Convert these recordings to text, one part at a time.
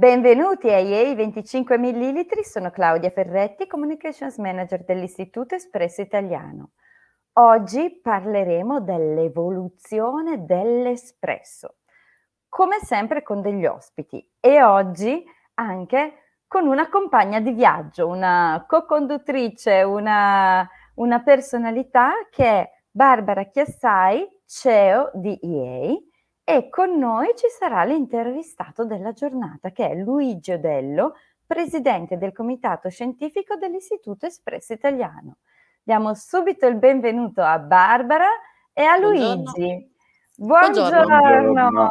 Benvenuti a IEI 25 ml, sono Claudia Ferretti, Communications Manager dell'Istituto Espresso Italiano. Oggi parleremo dell'evoluzione dell'espresso, come sempre con degli ospiti e oggi anche con una compagna di viaggio, una co-conduttrice, una, una personalità che è Barbara Chiassai, CEO di IEI e con noi ci sarà l'intervistato della giornata che è Luigi Odello, presidente del comitato scientifico dell'Istituto Espresso Italiano. Diamo subito il benvenuto a Barbara e a Luigi. Buongiorno. Buongiorno,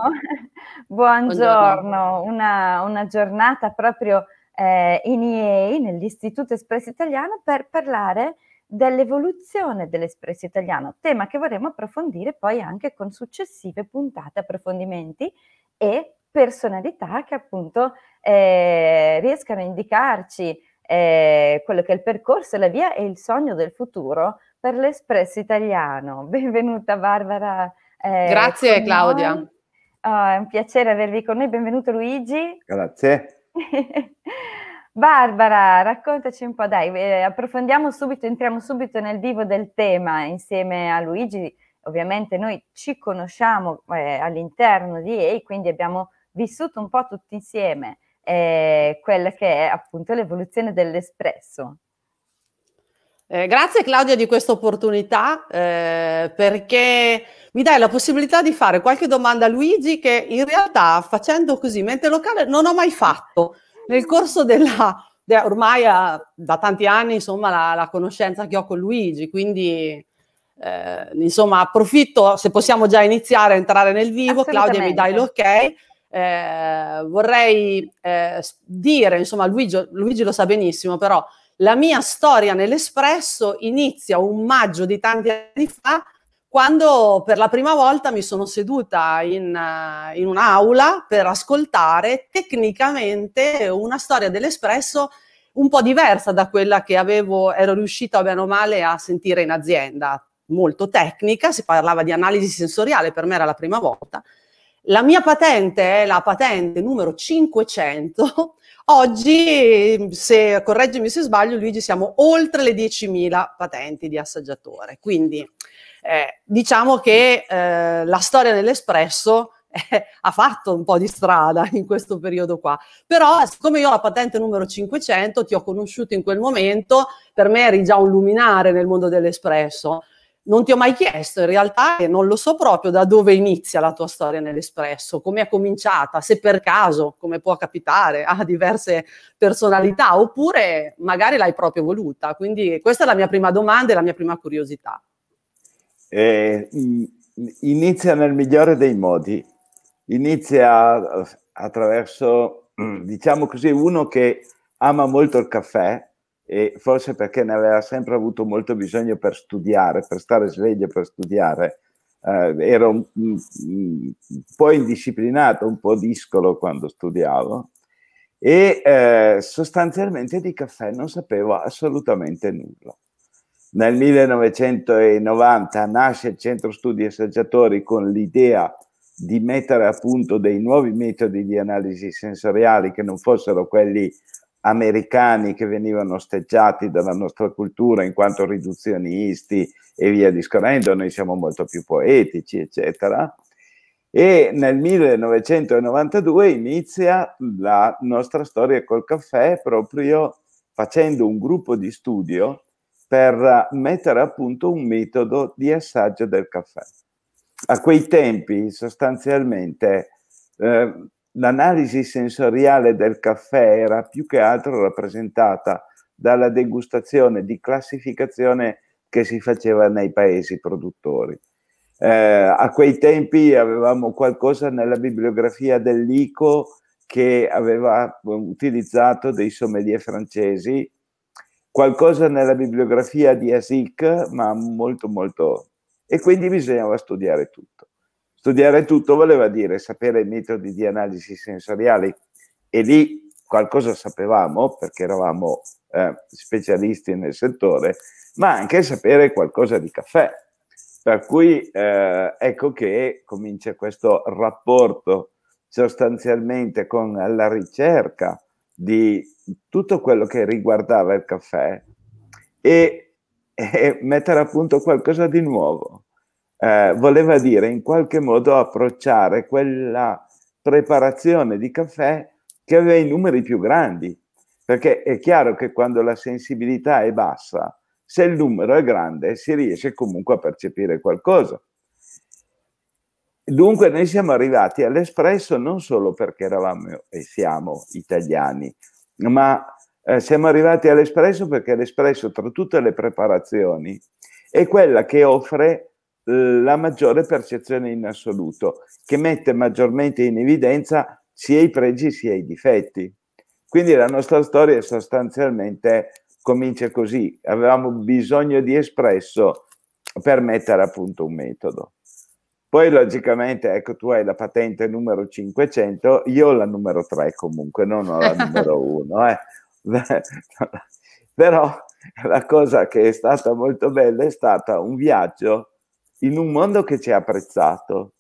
Buongiorno. Una, una, giornata proprio eh, in IEI, nell'Istituto Espresso Italiano, per parlare dell'evoluzione dell'espresso italiano, tema che vorremmo approfondire poi anche con successive puntate, approfondimenti e personalità che appunto eh, riescano a indicarci eh, quello che è il percorso, la via e il sogno del futuro per l'espresso italiano. Benvenuta Barbara. Eh, Grazie Claudia. Oh, è un piacere avervi con noi, benvenuto Luigi. Grazie. Barbara, raccontaci un po', dai, eh, approfondiamo subito, entriamo subito nel vivo del tema insieme a Luigi. Ovviamente noi ci conosciamo eh, all'interno di EI, quindi abbiamo vissuto un po' tutti insieme eh, quella che è appunto l'evoluzione dell'espresso. Eh, grazie Claudia di questa opportunità eh, perché mi dai la possibilità di fare qualche domanda a Luigi che in realtà facendo così mente locale non ho mai fatto nel corso della, de, ormai a, ah, da tanti anni, insomma, la, la, conoscenza che ho con Luigi, quindi eh, insomma approfitto, se possiamo già iniziare a entrare nel vivo, Claudia mi dai l'ok. Eh, vorrei eh, dire, insomma, Luigi, Luigi lo sa benissimo, però la mia storia nell'Espresso inizia un maggio di tanti anni fa quando per la prima volta mi sono seduta in, uh, in un'aula per ascoltare tecnicamente una storia dell'Espresso un po' diversa da quella che avevo, ero riuscita bene o male a sentire in azienda, molto tecnica, si parlava di analisi sensoriale, per me era la prima volta. La mia patente è la patente numero 500. Oggi, se correggimi se sbaglio, Luigi, siamo oltre le 10.000 patenti di assaggiatore. Quindi eh, diciamo che eh, la storia dell'espresso eh, ha fatto un po' di strada in questo periodo qua. Però, eh, siccome io ho la patente numero 500, ti ho conosciuto in quel momento, per me eri già un luminare nel mondo dell'espresso. Non ti ho mai chiesto, in realtà, e non lo so proprio da dove inizia la tua storia nell'espresso, come è cominciata, se per caso, come può capitare, ha diverse personalità, oppure magari l'hai proprio voluta. Quindi questa è la mia prima domanda e la mia prima curiosità eh, inizia nel migliore dei modi, inizia attraverso, diciamo così, uno che ama molto il caffè e forse perché ne aveva sempre avuto molto bisogno per studiare, per stare sveglio, per studiare. Eh, ero un, un, po' indisciplinato, un po' discolo quando studiavo e eh, sostanzialmente di caffè non sapevo assolutamente nulla. Nel 1990 nasce il Centro Studi Assaggiatori con l'idea di mettere a punto dei nuovi metodi di analisi sensoriali che non fossero quelli americani che venivano osteggiati dalla nostra cultura in quanto riduzionisti e via discorrendo, noi siamo molto più poetici, eccetera. E nel 1992 inizia la nostra storia col caffè proprio facendo un gruppo di studio per mettere a punto un metodo di assaggio del caffè. A quei tempi sostanzialmente eh, l'analisi sensoriale del caffè era più che altro rappresentata dalla degustazione di classificazione che si faceva nei paesi produttori. Eh, a quei tempi avevamo qualcosa nella bibliografia dell'ICO che aveva utilizzato dei sommelier francesi qualcosa nella bibliografia di Asic, ma molto molto... E quindi bisognava studiare tutto. Studiare tutto voleva dire sapere i metodi di analisi sensoriali e lì qualcosa sapevamo perché eravamo eh, specialisti nel settore, ma anche sapere qualcosa di caffè. Per cui eh, ecco che comincia questo rapporto sostanzialmente con la ricerca, di tutto quello che riguardava il caffè e, e mettere a punto qualcosa di nuovo. Eh, voleva dire in qualche modo approcciare quella preparazione di caffè che aveva i numeri più grandi, perché è chiaro che quando la sensibilità è bassa, se il numero è grande si riesce comunque a percepire qualcosa. Dunque noi siamo arrivati all'Espresso non solo perché eravamo e siamo italiani, ma eh, siamo arrivati all'Espresso perché l'Espresso tra tutte le preparazioni è quella che offre eh, la maggiore percezione in assoluto, che mette maggiormente in evidenza sia i pregi sia i difetti. Quindi la nostra storia sostanzialmente comincia così, avevamo bisogno di Espresso per mettere a punto un metodo. Poi logicamente, ecco, tu hai la patente numero 500, io ho la numero 3 comunque, non ho la numero 1. Eh. Però la cosa che è stata molto bella è stato un viaggio in un mondo che ci ha apprezzato,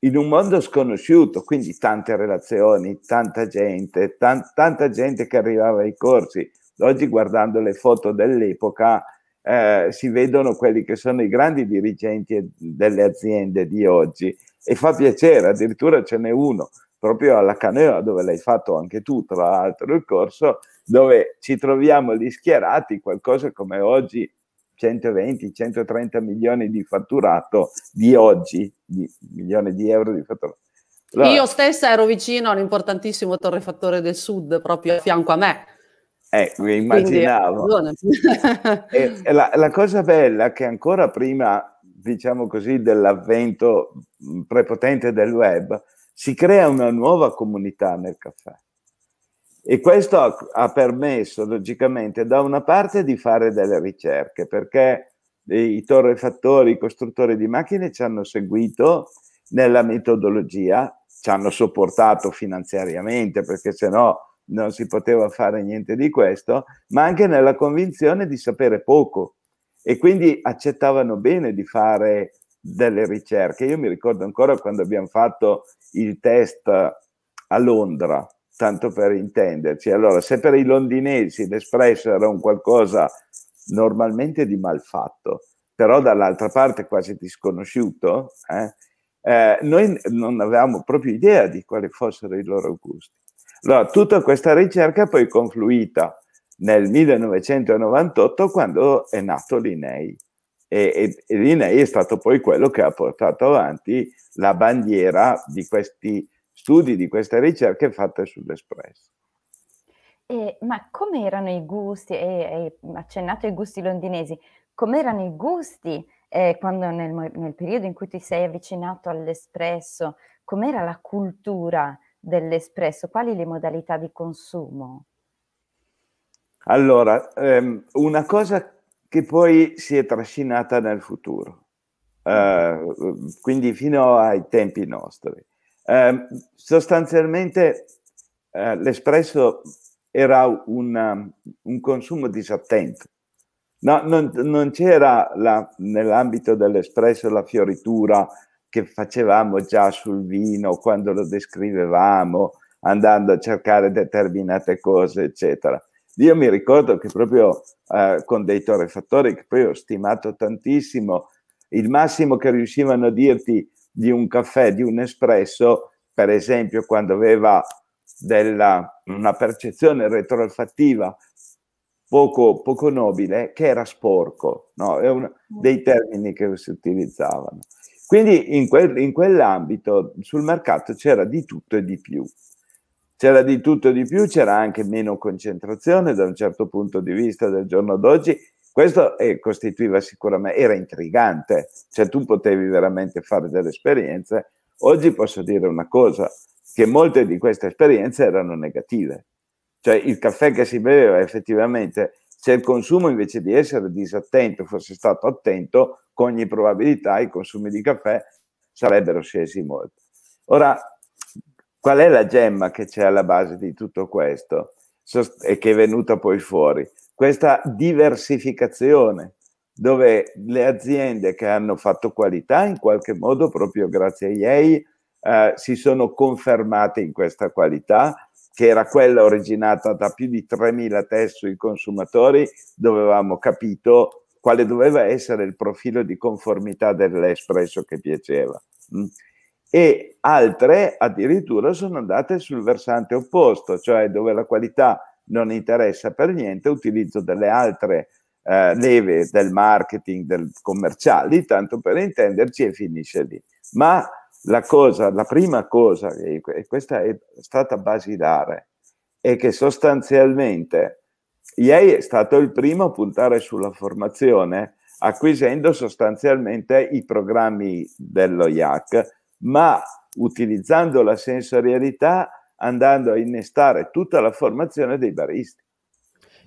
in un mondo sconosciuto, quindi tante relazioni, tanta gente, tan- tanta gente che arrivava ai corsi. Oggi guardando le foto dell'epoca eh, si vedono quelli che sono i grandi dirigenti delle aziende di oggi e fa piacere, addirittura ce n'è uno proprio alla Canea dove l'hai fatto anche tu tra l'altro il corso dove ci troviamo lì schierati qualcosa come oggi 120-130 milioni di fatturato di oggi, di milioni di euro di fatturato. Allora, Io stessa ero vicino all'importantissimo torrefattore del sud proprio a fianco a me eh, immaginavo. e, e la, la, cosa bella che ancora prima, diciamo così, dell'avvento prepotente del web, si crea una nuova comunità nel caffè. E questo ha, ha permesso, logicamente, da una parte di fare delle ricerche, perché i torrefattori, i costruttori di macchine ci hanno seguito nella metodologia, ci hanno sopportato finanziariamente, perché se no non si poteva fare niente di questo, ma anche nella convinzione di sapere poco e quindi accettavano bene di fare delle ricerche. Io mi ricordo ancora quando abbiamo fatto il test a Londra, tanto per intenderci. Allora, se per i londinesi l'espresso era un qualcosa normalmente di malfatto, però dall'altra parte quasi disconosciuto, eh, eh, noi non avevamo proprio idea di quali fossero i loro gusti. Allora, tutta questa ricerca è poi confluita nel 1998 quando è nato l'INEI e, e, e l'INEI è stato poi quello che ha portato avanti la bandiera di questi studi, di queste ricerche fatte sull'Espresso. Eh, ma come erano i gusti, hai eh, accennato ai gusti londinesi, come erano i gusti eh, quando nel, nel, periodo in cui ti sei avvicinato all'espresso, com'era la cultura dell'espresso, quali le modalità di consumo? Allora, ehm, una cosa che poi si è trascinata nel futuro, eh, mm-hmm. quindi fino ai tempi nostri. Eh, sostanzialmente eh, l'espresso era una, un consumo disattento. No, non, non c'era la, nell'ambito dell'espresso la fioritura che facevamo già sul vino quando lo descrivevamo, andando a cercare determinate cose, eccetera. Io mi ricordo che proprio eh, con dei torrefattori che poi ho stimato tantissimo, il massimo che riuscivano a dirti di un caffè, di un espresso, per esempio quando aveva della, una percezione retrofattiva poco, poco nobile, che era sporco, no? è uno dei termini che si utilizzavano. Quindi in, quel, in quell'ambito sul mercato c'era di tutto e di più. C'era di tutto e di più, c'era anche meno concentrazione da un certo punto di vista del giorno d'oggi. Questo eh, costituiva sicuramente, era intrigante, cioè tu potevi veramente fare delle esperienze. Oggi posso dire una cosa, che molte di queste esperienze erano negative. Cioè il caffè che si beveva effettivamente se il consumo invece di essere disattento fosse stato attento, con ogni probabilità i consumi di caffè sarebbero scesi molto. Ora, qual è la gemma che c'è alla base di tutto questo e che è venuta poi fuori? Questa diversificazione, dove le aziende che hanno fatto qualità, in qualche modo, proprio grazie a EA, eh, si sono confermate in questa qualità che era quella originata da più di 3.000 test sui consumatori, dovevamo capito quale doveva essere il profilo di conformità dell'espresso che piaceva. Mm. E altre addirittura sono andate sul versante opposto, cioè dove la qualità non interessa per niente, utilizzo delle altre eh, leve del marketing, del commerciale, tanto per intenderci, e finisce lì. Ma la, cosa, la prima cosa, e questa è stata basilare, è che sostanzialmente Iei è stato il primo a puntare sulla formazione, acquisendo sostanzialmente i programmi dello IAC, ma utilizzando la sensorialità andando a innestare tutta la formazione dei baristi.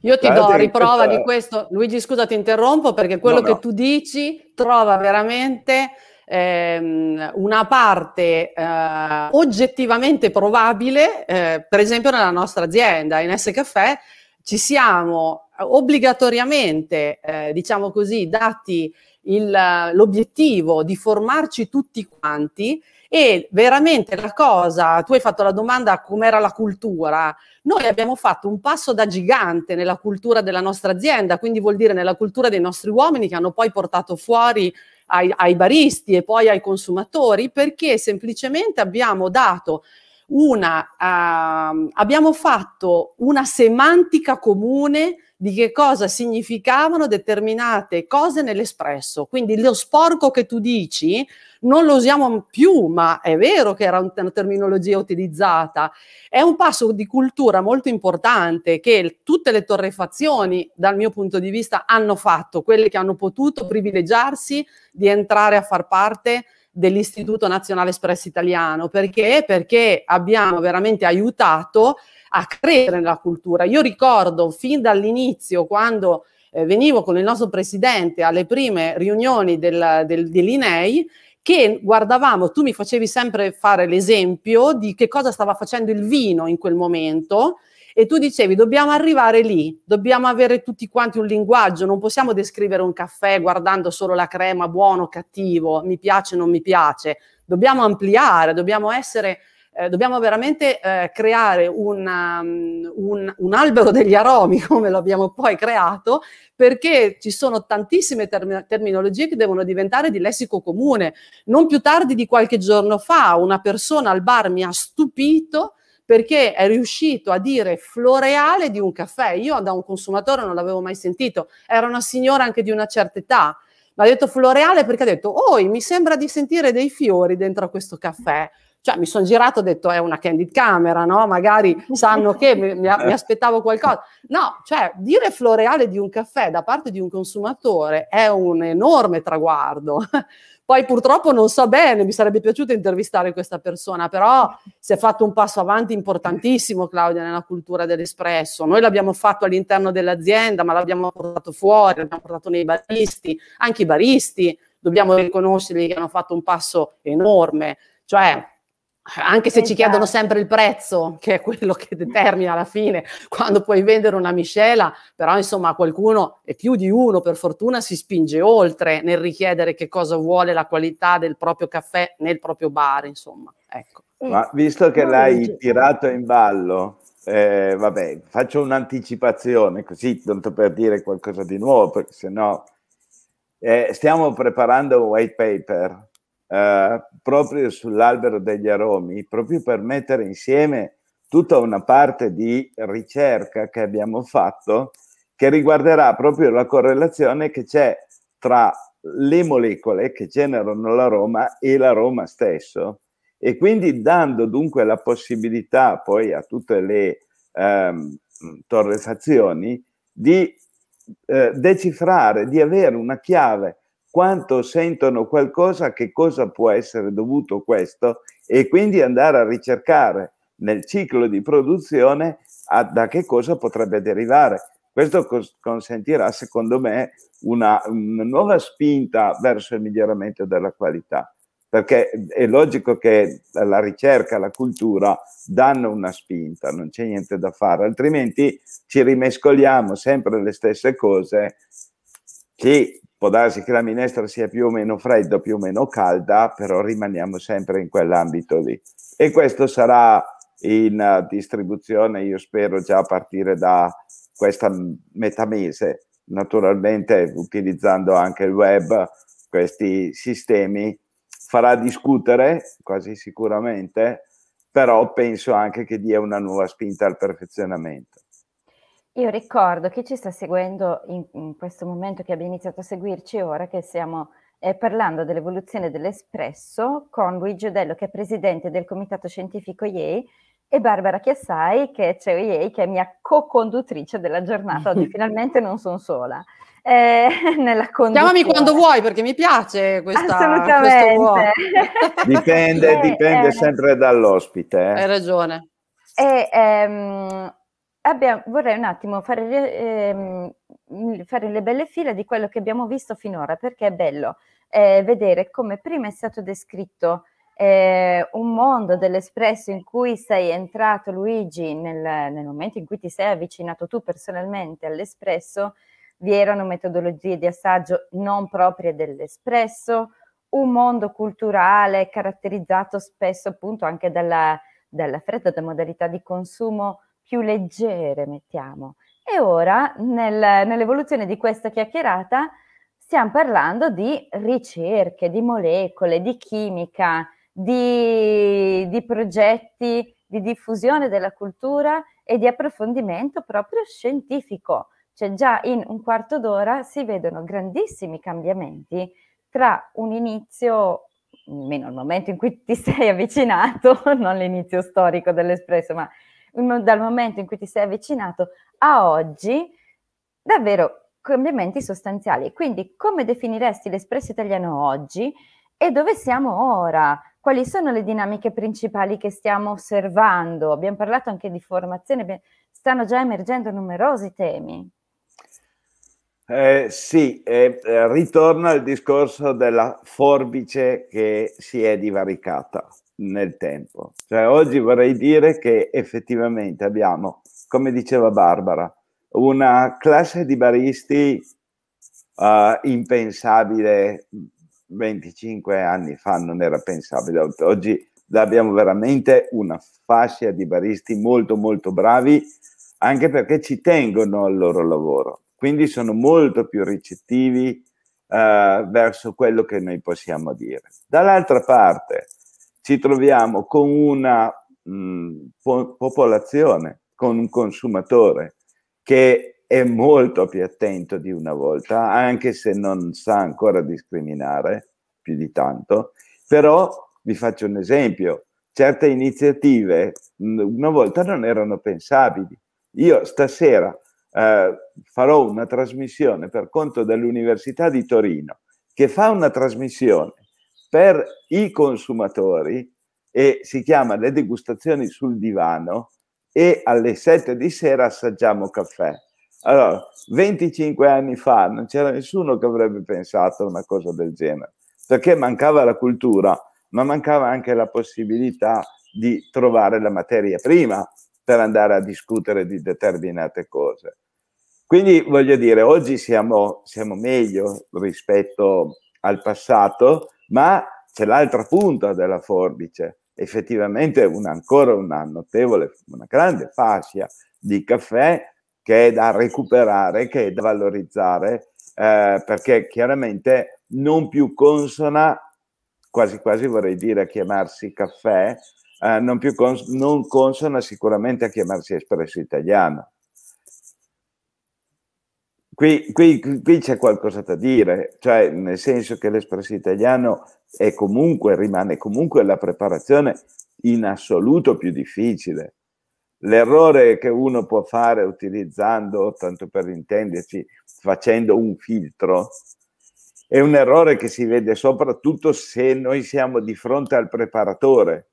Io ti cioè, do riprova di questo, Luigi scusa ti interrompo perché quello no, no. che tu dici trova veramente ehm, una parte eh, oggettivamente probabile, eh, per esempio nella nostra azienda, in S Caffè, ci siamo obbligatoriamente, eh, diciamo così, dati il, l'obiettivo di formarci tutti quanti e veramente la cosa, tu hai fatto la domanda com'era la cultura, noi abbiamo fatto un passo da gigante nella cultura della nostra azienda, quindi vuol dire nella cultura dei nostri uomini che hanno poi portato fuori ai, ai baristi e poi ai consumatori perché semplicemente abbiamo dato una, uh, abbiamo fatto una semantica comune di che cosa significavano determinate cose nell'espresso. Quindi lo sporco che tu dici non lo usiamo più, ma è vero che era una terminologia utilizzata. È un passo di cultura molto importante che tutte le torrefazioni, dal mio punto di vista, hanno fatto, quelle che hanno potuto privilegiarsi di entrare a far parte dell'Istituto Nazionale Espresso Italiano. Perché? Perché abbiamo veramente aiutato a credere nella cultura. Io ricordo fin dall'inizio, quando eh, venivo con il nostro presidente alle prime riunioni del, del, dell'INEI, che guardavamo, tu mi facevi sempre fare l'esempio di che cosa stava facendo il vino in quel momento e tu dicevi, dobbiamo arrivare lì, dobbiamo avere tutti quanti un linguaggio, non possiamo descrivere un caffè guardando solo la crema, buono, cattivo, mi piace, o non mi piace. Dobbiamo ampliare, dobbiamo essere... Eh, dobbiamo veramente eh, creare una, um, un, un, albero degli aromi, come lo abbiamo poi creato, perché ci sono tantissime term- terminologie che devono diventare di lessico comune. Non più tardi di qualche giorno fa una persona al bar mi ha stupito perché è riuscito a dire floreale di un caffè. Io da un consumatore non l'avevo mai sentito, era una signora anche di una certa età. Ma ha detto floreale perché ha detto, oh, mi sembra di sentire dei fiori dentro a questo caffè cioè mi sono girato e ho detto è una candid camera, no? Magari sanno che mi, mi, aspettavo qualcosa. No, cioè dire floreale di un caffè da parte di un consumatore è un enorme traguardo. Poi purtroppo non so bene, mi sarebbe piaciuto intervistare questa persona, però si è fatto un passo avanti importantissimo, Claudia, nella cultura dell'espresso. Noi l'abbiamo fatto all'interno dell'azienda, ma l'abbiamo portato fuori, l'abbiamo portato nei baristi, anche i baristi, dobbiamo riconoscerli che hanno fatto un passo enorme. Cioè, anche se ci esatto. chiedono sempre il prezzo, che è quello che determina alla fine quando puoi vendere una miscela, però insomma qualcuno, e più di uno per fortuna, si spinge oltre nel richiedere che cosa vuole la qualità del proprio caffè nel proprio bar, insomma. Ecco. Eh, Ma visto che l'hai tirato in ballo, eh, vabbè, faccio un'anticipazione così, tanto per dire qualcosa di nuovo, perché sennò no, eh, stiamo preparando un white paper eh, proprio sull'albero degli aromi, proprio per mettere insieme tutta una parte di ricerca che abbiamo fatto che riguarderà proprio la correlazione che c'è tra le molecole che generano l'aroma e l'aroma stesso e quindi dando dunque la possibilità poi a tutte le ehm, torrefazioni di eh, decifrare, di avere una chiave quanto sentono qualcosa, che cosa può essere dovuto questo e quindi andare a ricercare nel ciclo di produzione a, da che cosa potrebbe derivare. Questo cos- consentirà, secondo me, una, una, nuova spinta verso il miglioramento della qualità, perché è logico che la ricerca, la cultura danno una spinta, non c'è niente da fare, altrimenti ci rimescoliamo sempre le stesse cose. Sì, può darsi che la minestra sia più o meno fredda, più o meno calda, però rimaniamo sempre in quell'ambito lì. E questo sarà in eh, distribuzione, io spero, già a partire da questa metà mese, naturalmente utilizzando anche il web, questi sistemi farà discutere quasi sicuramente, però penso anche che dia una nuova spinta al perfezionamento. Io ricordo chi ci sta seguendo in, in questo momento, che abbia iniziato a seguirci ora, che stiamo eh, parlando dell'evoluzione dell'espresso con Luigi Odello, che è presidente del comitato scientifico IEI, e Barbara Chiassai, che è CEO IEI, che è mia co-conduttrice della giornata. Oggi finalmente non sono sola. Eh, nella conduzione. Chiamami quando vuoi perché mi piace questa Assolutamente. dipende, dipende eh, sempre dall'ospite. Eh. Hai ragione. E, ehm, abbiamo, vorrei un attimo fare, ehm, mm, fare, le belle file di quello che abbiamo visto finora, perché è bello eh, vedere come prima è stato descritto eh, un mondo dell'espresso in cui sei entrato Luigi nel, nel, momento in cui ti sei avvicinato tu personalmente all'espresso, vi erano metodologie di assaggio non proprie dell'espresso, un mondo culturale caratterizzato spesso appunto anche dalla, dalla fredda, da modalità di consumo più leggere, mettiamo. E ora, nel, nell'evoluzione di questa chiacchierata, stiamo parlando di ricerche, di molecole, di chimica, di, di progetti di diffusione della cultura e di approfondimento proprio scientifico. Cioè già in un quarto d'ora si vedono grandissimi cambiamenti tra un inizio, meno il momento in cui ti sei avvicinato, non l'inizio storico dell'espresso, ma dal momento in cui ti sei avvicinato a oggi, davvero cambiamenti sostanziali. Quindi come definiresti l'espresso italiano oggi e dove siamo ora? Quali sono le dinamiche principali che stiamo osservando? Abbiamo parlato anche di formazione, stanno già emergendo numerosi temi. Eh, sì, eh, ritorna il discorso della forbice che si è divaricata nel tempo. Cioè, oggi vorrei dire che effettivamente abbiamo, come diceva Barbara, una classe di baristi uh, impensabile 25 anni fa, non era pensabile. Oggi abbiamo veramente una fascia di baristi molto molto bravi, anche perché ci tengono al loro lavoro. Quindi sono molto più ricettivi uh, verso quello che noi possiamo dire. Dall'altra parte, ci troviamo con una mh, mm, po- popolazione, con un consumatore che è molto più attento di una volta, anche se non sa ancora discriminare più di tanto. Però vi faccio un esempio, certe iniziative mh, mm, una volta non erano pensabili. Io stasera eh, farò una trasmissione per conto dell'Università di Torino che fa una trasmissione per i consumatori e si chiama Le degustazioni sul divano e alle 7 di sera assaggiamo caffè. Allora, 25 anni fa non c'era nessuno che avrebbe pensato a una cosa del genere, perché mancava la cultura, ma mancava anche la possibilità di trovare la materia prima per andare a discutere di determinate cose. Quindi voglio dire, oggi siamo, siamo meglio rispetto al passato, ma c'è l'altra punta della forbice, effettivamente una, ancora una notevole, una grande fascia di caffè che è da recuperare, che è da valorizzare, eh, perché chiaramente non più consona, quasi quasi vorrei dire a chiamarsi caffè, eh, non, più cons- non consona sicuramente a chiamarsi espresso italiano Qui, qui, qui, c'è qualcosa da dire, cioè nel senso che l'espresso italiano è comunque, rimane comunque la preparazione in assoluto più difficile. L'errore che uno può fare utilizzando, tanto per intenderci, facendo un filtro, è un errore che si vede soprattutto se noi siamo di fronte al preparatore.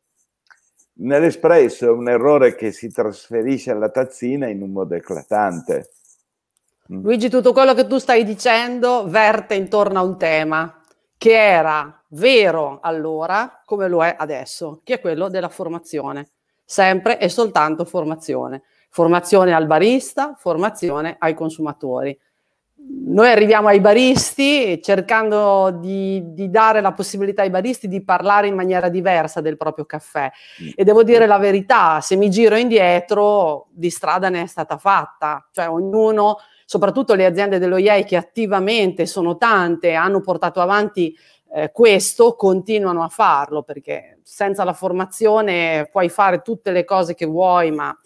Nell'espresso è un errore che si trasferisce alla tazzina in un modo eclatante Mm. Luigi, tutto quello che tu stai dicendo verte intorno a un tema che era vero allora come lo è adesso, che è quello della formazione, sempre e soltanto formazione, formazione al barista, formazione ai consumatori. Noi arriviamo ai baristi cercando di, di dare la possibilità ai baristi di parlare in maniera diversa del proprio caffè mm. e devo dire la verità, se mi giro indietro di strada ne è stata fatta, cioè ognuno soprattutto le aziende dello IEI che attivamente sono tante, hanno portato avanti eh, questo, continuano a farlo perché senza la formazione puoi fare tutte le cose che vuoi, ma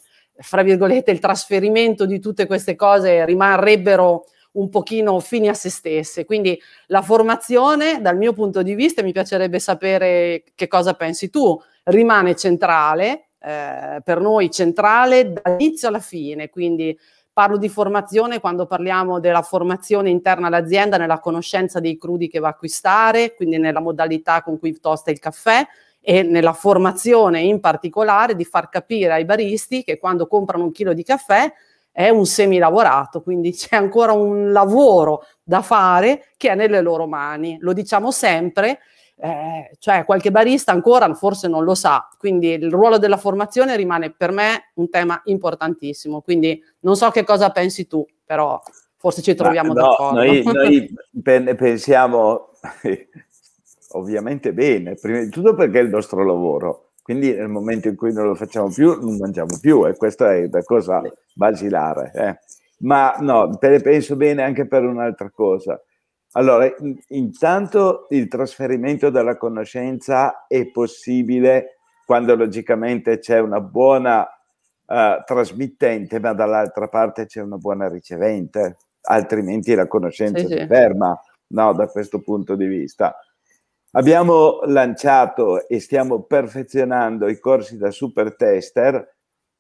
fra virgolette il trasferimento di tutte queste cose rimarrebbero un pochino fini a se stesse. Quindi la formazione, dal mio punto di vista, mi piacerebbe sapere che cosa pensi tu, rimane centrale, eh, per noi centrale dall'inizio alla fine, quindi Parlo di formazione quando parliamo della formazione interna all'azienda, nella conoscenza dei crudi che va a acquistare, quindi nella modalità con cui tosta il caffè e nella formazione in particolare di far capire ai baristi che quando comprano un chilo di caffè è un semilavorato, quindi c'è ancora un lavoro da fare che è nelle loro mani. Lo diciamo sempre, eh, cioè qualche barista ancora forse non lo sa, quindi il ruolo della formazione rimane per me un tema importantissimo, quindi non so che cosa pensi tu, però forse ci troviamo Ma no, d'accordo. Noi, noi pensiamo ovviamente bene, prima di tutto perché è il nostro lavoro, quindi nel momento in cui non lo facciamo più non mangiamo più e questa è la cosa basilare. Eh. Ma no, penso bene anche per un'altra cosa allora, intanto il trasferimento della conoscenza è possibile quando logicamente c'è una buona uh, trasmittente, ma dall'altra parte c'è una buona ricevente, altrimenti la conoscenza sì, si sì. ferma no, da questo punto di vista. Abbiamo lanciato e stiamo perfezionando i corsi da super tester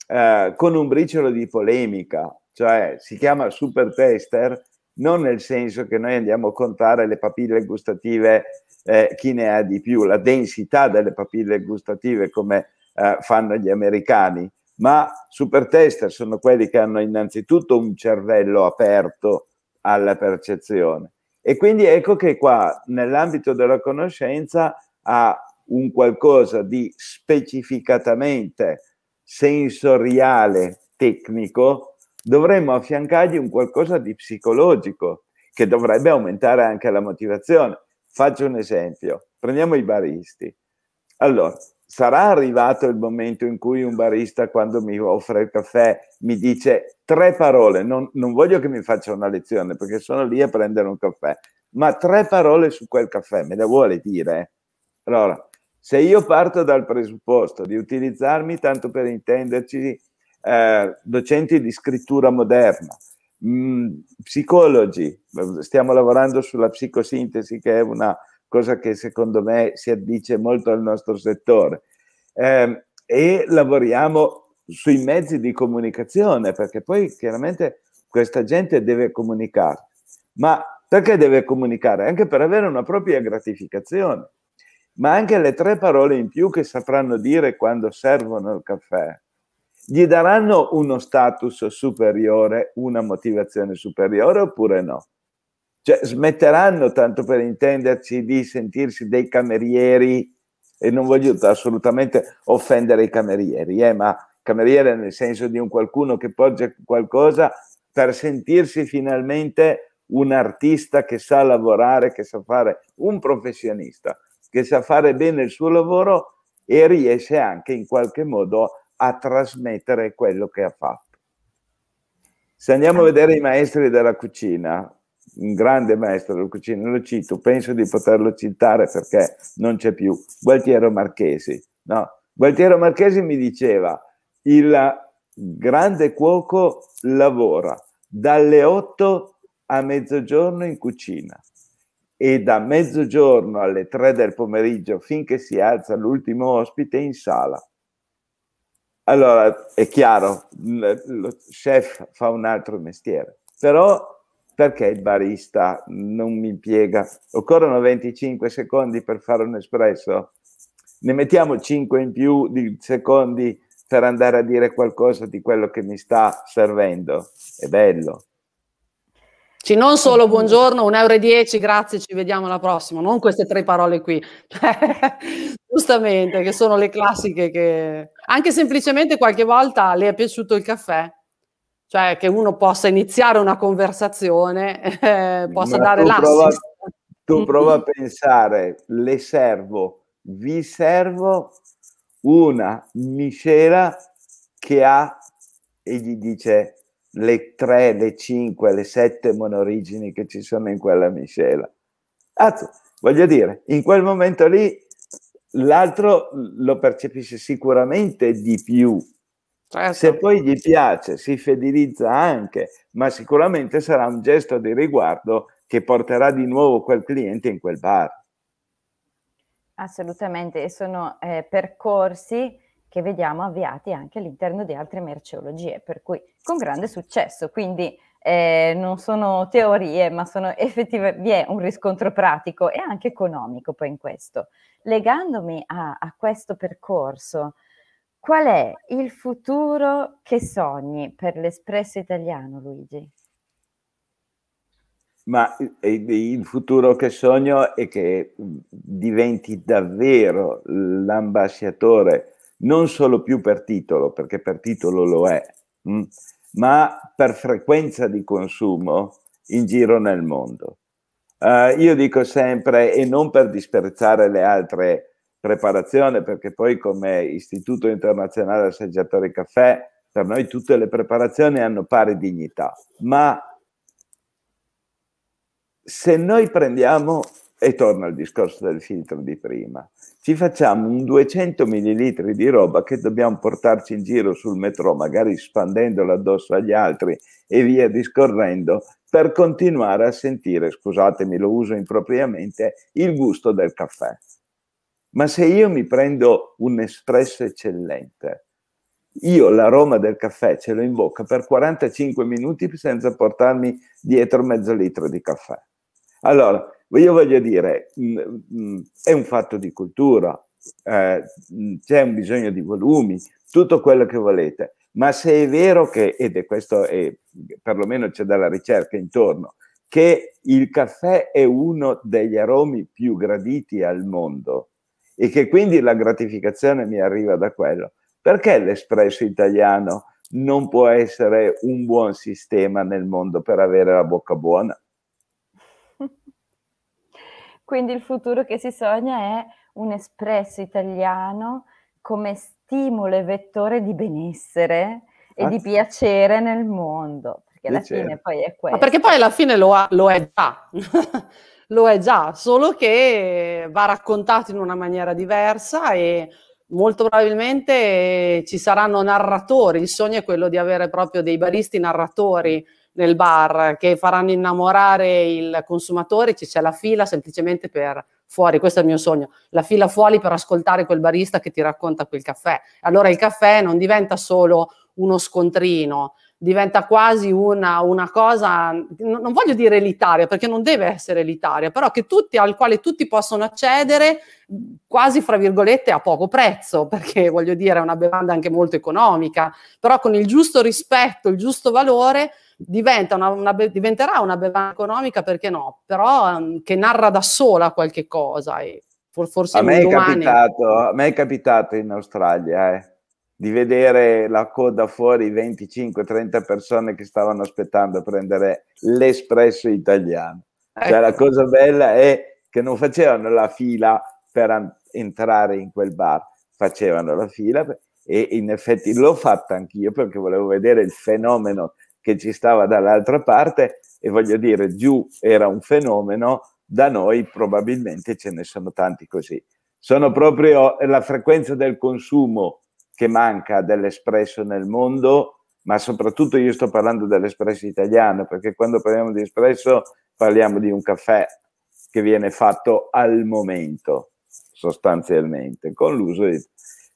eh, con un briciolo di polemica, cioè si chiama super tester non nel senso che noi andiamo a contare le papille gustative, eh, chi ne ha di più, la densità delle papille gustative come eh, fanno gli americani, ma supertester sono quelli che hanno innanzitutto un cervello aperto alla percezione. E quindi ecco che qua nell'ambito della conoscenza ha un qualcosa di specificatamente sensoriale, tecnico, dovremmo affiancargli un qualcosa di psicologico che dovrebbe aumentare anche la motivazione. Faccio un esempio, prendiamo i baristi. Allora, sarà arrivato il momento in cui un barista quando mi offre il caffè mi dice tre parole, non, non, voglio che mi faccia una lezione perché sono lì a prendere un caffè, ma tre parole su quel caffè me le vuole dire? Allora, se io parto dal presupposto di utilizzarmi, tanto per intenderci, eh, docenti di scrittura moderna, mm, psicologi, stiamo lavorando sulla psicosintesi che è una cosa che secondo me si addice molto al nostro settore. Eh, e lavoriamo sui mezzi di comunicazione, perché poi chiaramente questa gente deve comunicare. Ma perché deve comunicare? Anche per avere una propria gratificazione, ma anche le tre parole in più che sapranno dire quando servono il caffè, gli daranno uno status superiore, una motivazione superiore oppure no? Cioè, smetteranno, tanto per intenderci, di sentirsi dei camerieri, e non voglio assolutamente offendere i camerieri, eh, ma cameriere nel senso di un qualcuno che poggia qualcosa per sentirsi finalmente un artista che sa lavorare, che sa fare, un professionista, che sa fare bene il suo lavoro e riesce anche in qualche modo a a trasmettere quello che ha fatto. Se andiamo a eh. vedere i maestri della cucina, un grande maestro della cucina, lo cito, penso di poterlo citare perché non c'è più, Gualtiero Marchesi. No? Gualtiero Marchesi mi diceva, il grande cuoco lavora dalle 8 a mezzogiorno in cucina e da mezzogiorno alle 3 del pomeriggio finché si alza l'ultimo ospite in sala. Allora, è chiaro, lo chef fa un altro mestiere, però perché il barista non mi impiega? Occorrono 25 secondi per fare un espresso? Ne mettiamo 5 in più di secondi per andare a dire qualcosa di quello che mi sta servendo? È bello. Sì, non solo buongiorno, 1,10 euro, 10, grazie, ci vediamo alla prossima, non queste tre parole qui. Giustamente, che sono le classiche che... Anche semplicemente qualche volta le è piaciuto il caffè, cioè che uno possa iniziare una conversazione, eh, possa Ma dare l'assist. tu prova a pensare, le servo, vi servo una miscela che ha e gli dice le tre, le cinque, le sette monorigini che ci sono in quella miscela. Anzi, voglio dire, in quel momento lì l'altro lo percepisce sicuramente di più. Certo. Se poi gli piace, si fedelizza anche, ma sicuramente sarà un gesto di riguardo che porterà di nuovo quel cliente in quel bar. Assolutamente, e sono eh, percorsi che vediamo avviati anche all'interno di altre merceologie, per cui con grande successo. Quindi eh, non sono teorie, ma sono effettive, vi è un riscontro pratico e anche economico poi in questo. Legandomi a, a questo percorso, qual è il futuro che sogni per l'espresso italiano, Luigi? Ma eh, il futuro che sogno è che mm, diventi davvero l'ambasciatore non solo più per titolo, perché per titolo lo è, mm, ma per frequenza di consumo in giro nel mondo. Uh, io dico sempre, e non per disprezzare le altre preparazioni, perché poi come Istituto Internazionale Assaggiatori Caffè, per noi tutte le preparazioni hanno pari dignità, ma se noi prendiamo e torno al discorso del filtro di prima, ci facciamo un 200 ml di roba che dobbiamo portarci in giro sul metro, magari spandendola addosso agli altri e via discorrendo, per continuare a sentire, scusatemi, lo uso impropriamente, il gusto del caffè. Ma se io mi prendo un espresso eccellente, io l'aroma del caffè ce l'ho in bocca per 45 minuti senza portarmi dietro mezzo litro di caffè. Allora, io voglio dire, è un fatto di cultura, eh, c'è un bisogno di volumi, tutto quello che volete, ma se è vero che, ed è questo, è, perlomeno c'è dalla ricerca intorno, che il caffè è uno degli aromi più graditi al mondo e che quindi la gratificazione mi arriva da quello, perché l'espresso italiano non può essere un buon sistema nel mondo per avere la bocca buona? Quindi il futuro che si sogna è un espresso italiano come stimolo e vettore di benessere e Azz- di piacere nel mondo. Perché alla certo. fine poi è questo. Ma perché poi alla fine lo, ha, lo è già. lo è già, solo che va raccontato in una maniera diversa e molto probabilmente ci saranno narratori. Il sogno è quello di avere proprio dei baristi narratori nel bar che faranno innamorare il consumatore, ci c'è la fila semplicemente per fuori, questo è il mio sogno, la fila fuori per ascoltare quel barista che ti racconta quel caffè. Allora il caffè non diventa solo uno scontrino, diventa quasi una, una cosa, non voglio dire elitaria, perché non deve essere elitaria, però tutti, al quale tutti possono accedere quasi, fra virgolette, a poco prezzo, perché voglio dire è una bevanda anche molto economica, però con il giusto rispetto, il giusto valore diventa una, una, diventerà una bevanda economica, perché no? Però um, che narra da sola qualche cosa. E for, forse a, me capitato, a me è capitato in Australia eh, di vedere la coda fuori 25-30 persone che stavano aspettando a prendere l'espresso italiano. Cioè, ecco. la cosa bella è che non facevano la fila per entrare in quel bar, facevano la fila per, e in effetti l'ho fatta anch'io perché volevo vedere il fenomeno che ci stava dall'altra parte e voglio dire, giù era un fenomeno, da noi probabilmente ce ne sono tanti così. Sono proprio la frequenza del consumo che manca dell'espresso nel mondo, ma soprattutto io sto parlando dell'espresso italiano, perché quando parliamo di espresso parliamo di un caffè che viene fatto al momento, sostanzialmente, con l'uso di...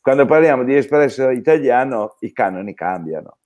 Quando parliamo di espresso italiano i canoni cambiano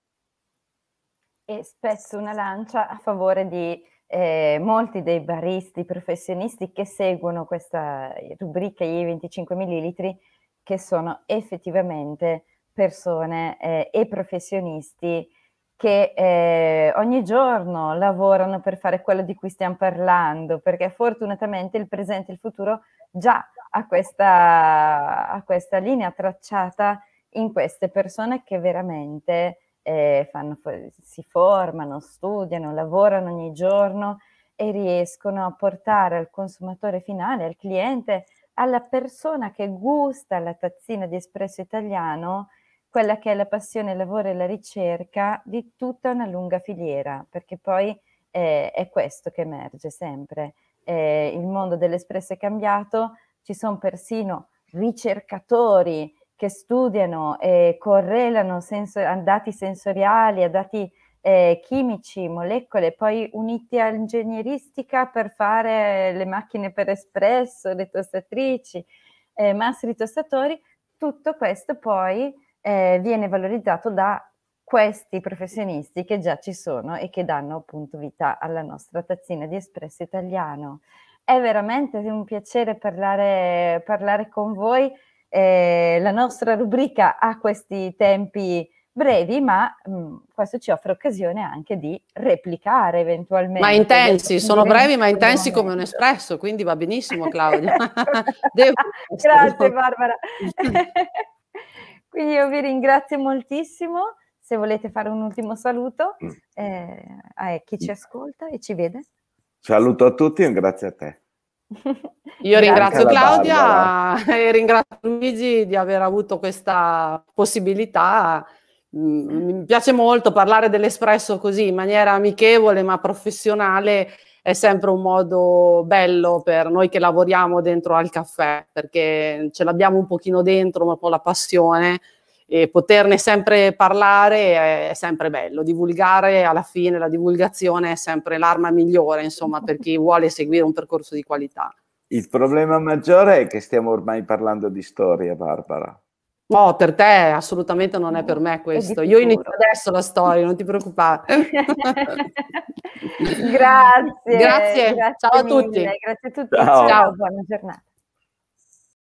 e spezzo una lancia a favore di eh, molti dei baristi professionisti che seguono questa rubrica i 25 ml che sono effettivamente persone eh, e professionisti che eh, ogni giorno lavorano per fare quello di cui stiamo parlando, perché fortunatamente il presente e il futuro già a questa, a questa linea tracciata in queste persone che veramente eh, fanno, si formano, studiano, lavorano ogni giorno e riescono a portare al consumatore finale, al cliente, alla persona che gusta la tazzina di espresso italiano, quella che è la passione, il lavoro e la ricerca di tutta una lunga filiera, perché poi eh, è questo che emerge sempre. Eh, il mondo dell'espresso è cambiato, ci sono persino ricercatori che studiano e correlano senso, dati sensoriali a dati eh, chimici, molecole, poi uniti all'ingegneristica per fare le macchine per espresso, le tostatrici, eh, mastri tostatori, tutto questo poi eh, viene valorizzato da questi professionisti che già ci sono e che danno appunto vita alla nostra tazzina di espresso italiano. È veramente un piacere parlare, parlare con voi eh, la nostra rubrica ha questi tempi brevi, ma mh, mm, questo ci offre occasione anche di replicare eventualmente. Ma intensi, sono brevi ma intensi come un espresso, quindi va benissimo Claudia. Grazie Barbara. quindi io vi ringrazio moltissimo, se volete fare un ultimo saluto mm. eh, a chi ci ascolta e ci vede. Saluto a tutti e grazie a te. Io ringrazio Claudia banda, e ringrazio Luigi di aver avuto questa possibilità. Mm, mi piace molto parlare dell'espresso così in maniera amichevole ma professionale. È sempre un modo bello per noi che lavoriamo dentro al caffè perché ce l'abbiamo un pochino dentro, ma con la passione e poterne sempre parlare è sempre bello, divulgare alla fine la divulgazione è sempre l'arma migliore, insomma, per chi vuole seguire un percorso di qualità. Il problema maggiore è che stiamo ormai parlando di storia, Barbara. No, per te assolutamente non è per me questo. Io inizio adesso la storia, non ti preoccupare. grazie, grazie. Grazie. Ciao a tutti. Grazie a tutti. Ciao. Ciao. Buona giornata.